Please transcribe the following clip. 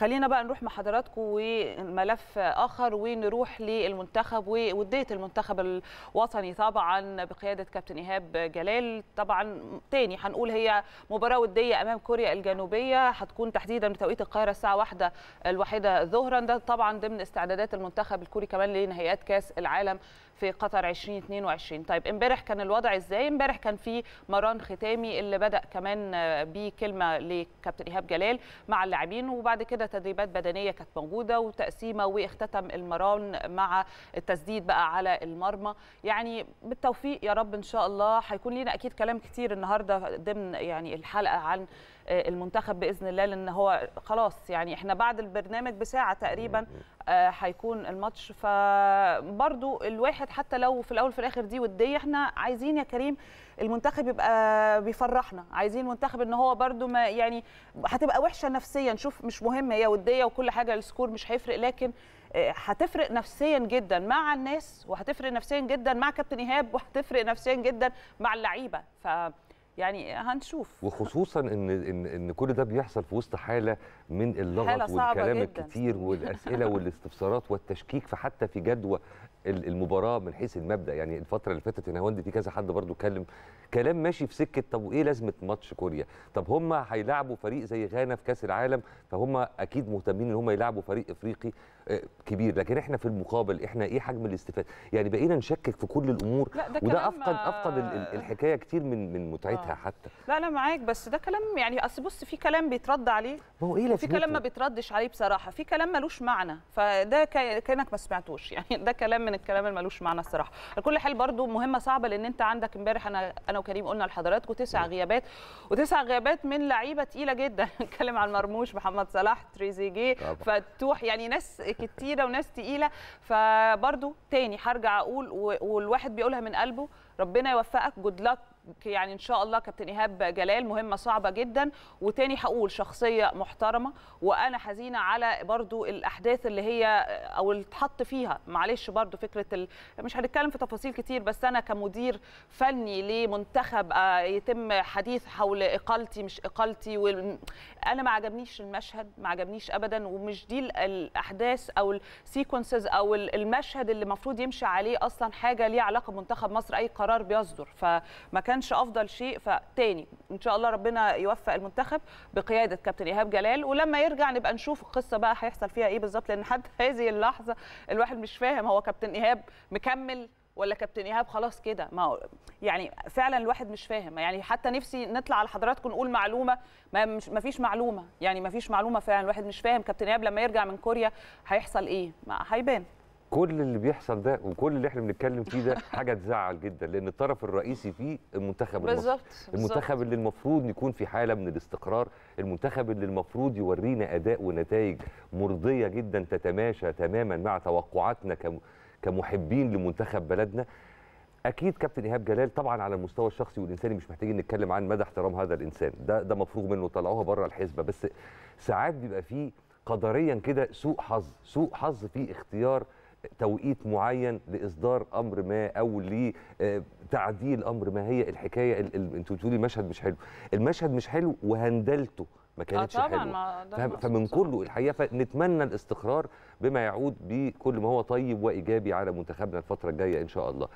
خلينا بقى نروح مع حضراتكم وملف اخر ونروح للمنتخب ووديه المنتخب الوطني طبعا بقياده كابتن ايهاب جلال طبعا تاني هنقول هي مباراه وديه امام كوريا الجنوبيه هتكون تحديدا بتوقيت القاهره الساعه واحدة الواحدة ظهرا ده طبعا ضمن استعدادات المنتخب الكوري كمان لنهائيات كاس العالم في قطر 2022 طيب امبارح كان الوضع ازاي امبارح كان في مران ختامي اللي بدا كمان بكلمه لكابتن ايهاب جلال مع اللاعبين وبعد كده تدريبات بدنيه كانت موجوده وتقسيمه واختتم المران مع التسديد بقى على المرمى يعني بالتوفيق يا رب ان شاء الله هيكون لينا اكيد كلام كتير النهارده ضمن يعني الحلقه عن آه، المنتخب باذن الله لان هو خلاص يعني احنا بعد البرنامج بساعه تقريبا آه، هيكون الماتش فبرضو الواحد حتى لو في الاول في الاخر دي وديه احنا عايزين يا كريم المنتخب يبقى بيفرحنا عايزين منتخب ان هو برضو ما يعني هتبقى وحشه نفسيا شوف مش مهم هي وديه وكل حاجه السكور مش هيفرق لكن آه، هتفرق نفسيا جدا مع الناس وهتفرق نفسيا جدا مع كابتن ايهاب وهتفرق نفسيا جدا مع اللعيبه ف يعني هنشوف وخصوصا ان ان ان كل ده بيحصل في وسط حاله من اللغط والكلام الكتير والاسئله والاستفسارات والتشكيك فحتى في جدوى المباراه من حيث المبدا يعني الفتره اللي فاتت هنا في كذا حد برضو اتكلم كلام ماشي في سكه طب وايه لازمه ماتش كوريا طب هم هيلاعبوا فريق زي غانا في كاس العالم فهم اكيد مهتمين ان هم يلعبوا فريق افريقي آه، كبير لكن احنا في المقابل احنا ايه حجم الاستفاده يعني بقينا نشكك في كل الامور وده افقد افقد آه. الحكايه كتير من من متعتها حتى لا انا معاك بس ده كلام يعني اصل بص في كلام بيترد عليه ما هو ايه في كلام ما بيتردش عليه بصراحه في كلام ملوش معنى فده كانك ما سمعتوش يعني ده كلام من الكلام اللي ملوش معنى الصراحه على كل حال برضو مهمه صعبه لان انت عندك امبارح انا انا وكريم قلنا لحضراتكم تسع غيابات وتسع غيابات من لعيبه تقيله جدا نتكلم على مرموش محمد صلاح تريزيجيه فتوح يعني ناس كتيره وناس تقيله فبرضو تاني هرجع اقول والواحد بيقولها من قلبه ربنا يوفقك جود لك يعني ان شاء الله كابتن ايهاب جلال مهمه صعبه جدا وتاني هقول شخصيه محترمه وانا حزينه على برضو الاحداث اللي هي او اللي اتحط فيها معلش برضو فكره ال... مش هنتكلم في تفاصيل كتير بس انا كمدير فني لمنتخب آه، يتم حديث حول اقالتي مش اقالتي وال... انا ما عجبنيش المشهد ما عجبنيش ابدا ومش دي الاحداث او السيكونسز او المشهد اللي المفروض يمشي عليه اصلا حاجه ليها علاقه بمنتخب مصر اي قرار بيصدر فما كان كانش افضل شيء فتاني ان شاء الله ربنا يوفق المنتخب بقياده كابتن ايهاب جلال ولما يرجع نبقى نشوف القصه بقى هيحصل فيها ايه بالظبط لان حتى هذه اللحظه الواحد مش فاهم هو كابتن ايهاب مكمل ولا كابتن ايهاب خلاص كده ما هو يعني فعلا الواحد مش فاهم يعني حتى نفسي نطلع على حضراتكم نقول معلومه ما مش ما فيش معلومه يعني ما فيش معلومه فعلا الواحد مش فاهم كابتن ايهاب لما يرجع من كوريا هيحصل ايه ما هيبان كل اللي بيحصل ده وكل اللي احنا بنتكلم فيه ده حاجه تزعل جدا لان الطرف الرئيسي فيه المنتخب بالظبط المنتخب اللي المفروض يكون في حاله من الاستقرار المنتخب اللي المفروض يورينا اداء ونتائج مرضيه جدا تتماشى تماما مع توقعاتنا كمحبين لمنتخب بلدنا اكيد كابتن ايهاب جلال طبعا على المستوى الشخصي والانساني مش محتاجين نتكلم عن مدى احترام هذا الانسان ده ده مفروغ منه طلعوها بره الحسبه بس ساعات بيبقى فيه قدريا كده سوء حظ سوء حظ في اختيار توقيت معين لاصدار امر ما او لتعديل آه، امر ما هي الحكايه انتوا بتقولي المشهد مش حلو المشهد مش حلو وهندلته ما كانتش آه طبعاً حلوه فمن كله الحقيقه فنتمنى الاستقرار بما يعود بكل ما هو طيب وايجابي على منتخبنا الفتره الجايه ان شاء الله